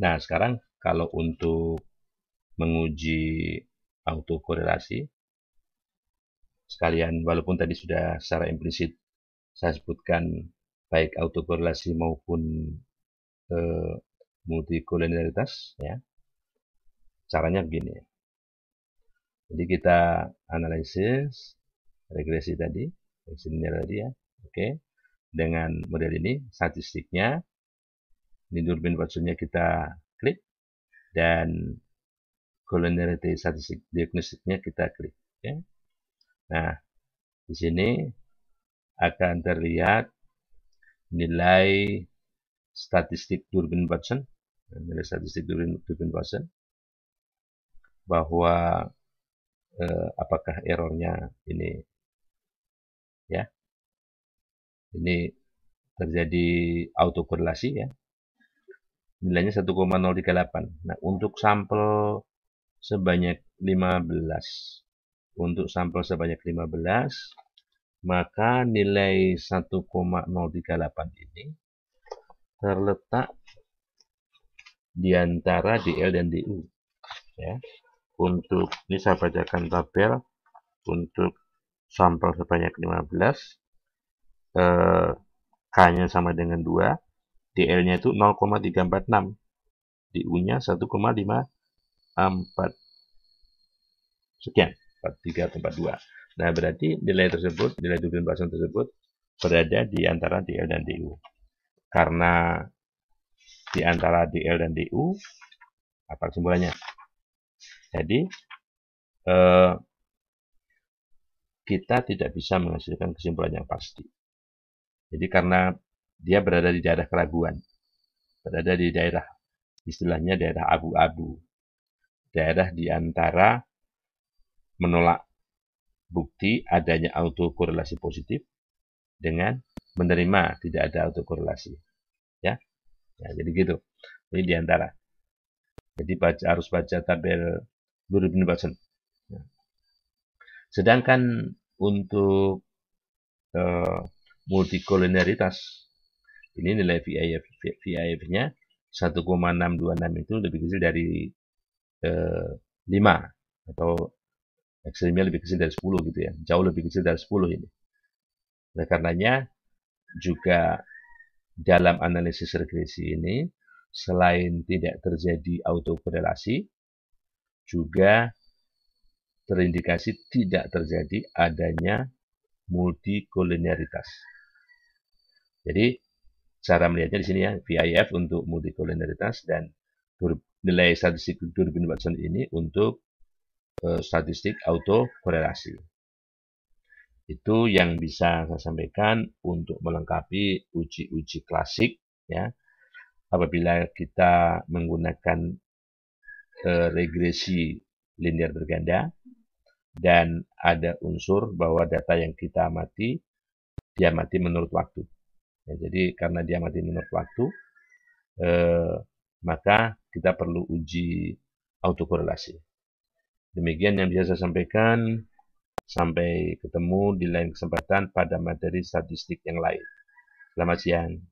Nah, sekarang kalau untuk menguji autokorelasi, sekalian walaupun tadi sudah secara implisit saya sebutkan baik autokorelasi maupun eh, multikolinearitas, ya. Caranya begini. Jadi kita analisis regresi tadi, regresi tadi ya. Oke. Dengan model ini statistiknya ini Durbin Watsonnya kita klik dan collinearity statistik diagnostiknya kita klik. Okay. Nah, di sini akan terlihat nilai statistik Durbin Watson, nah, nilai statistik Durbin, Durbin Watson, bahwa eh, apakah errornya ini ya ini terjadi autokorelasi ya nilainya 1,038 nah untuk sampel sebanyak 15 untuk sampel sebanyak 15 maka nilai 1,038 ini terletak di antara DL dan DU ya untuk ini saya bacakan tabel untuk sampel sebanyak 15 eh, K nya sama dengan 2 DL-nya itu 0,346. DU-nya 1,54. Sekian. 4342. Nah, berarti nilai tersebut, nilai dubbin pasang tersebut berada di antara DL dan DU. Karena di antara DL dan DU, apa kesimpulannya? Jadi, eh, kita tidak bisa menghasilkan kesimpulan yang pasti. Jadi karena dia berada di daerah keraguan, berada di daerah istilahnya daerah abu-abu, daerah di antara menolak bukti adanya autokorelasi positif dengan menerima tidak ada autokorelasi. Ya, ya jadi gitu. Ini di antara. Jadi baca, harus baca tabel Luribin Basen. Ya. Sedangkan untuk uh, eh, multikolonialitas ini nilai VIF, VIF-nya 1,626 itu lebih kecil dari eh, 5 atau ekstrimnya lebih kecil dari 10 gitu ya. Jauh lebih kecil dari 10 ini. nah karenanya juga dalam analisis regresi ini selain tidak terjadi autokorelasi juga terindikasi tidak terjadi adanya multikolinearitas. Jadi cara melihatnya di sini ya, VIF untuk multikolinearitas dan nilai statistik Watson ini untuk uh, statistik autokorelasi. Itu yang bisa saya sampaikan untuk melengkapi uji-uji klasik ya. Apabila kita menggunakan uh, regresi linear berganda dan ada unsur bahwa data yang kita amati diamati menurut waktu. Ya, jadi karena dia mati menurut waktu, eh, maka kita perlu uji autokorelasi. Demikian yang bisa saya sampaikan. Sampai ketemu di lain kesempatan pada materi statistik yang lain. Selamat siang.